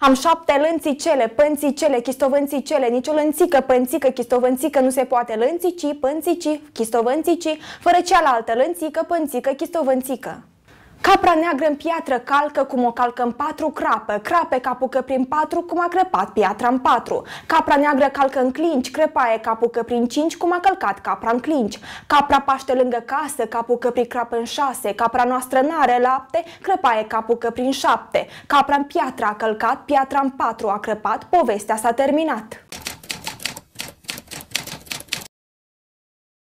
Am șapte lânțicele, pânțicele, chistovânțicele, nicio lânțică, pânțică, chistovânțică nu se poate lânțici, pânțici, chistovânțici, fără cealaltă lânțică, pânțică, chistovânțică. Capra neagră în piatră calcă cum o calcă în patru, crapă, crape capucă prin patru cum a crepat piatra în patru. Capra neagră calcă în clinci, crepaie capucă prin cinci cum a călcat capra în clinci. Capra paște lângă casă, capucă prin crapă în șase, capra noastră n-are lapte, crepaie capucă prin șapte. Capra în piatră a călcat, piatra în patru a crepat. povestea s-a terminat.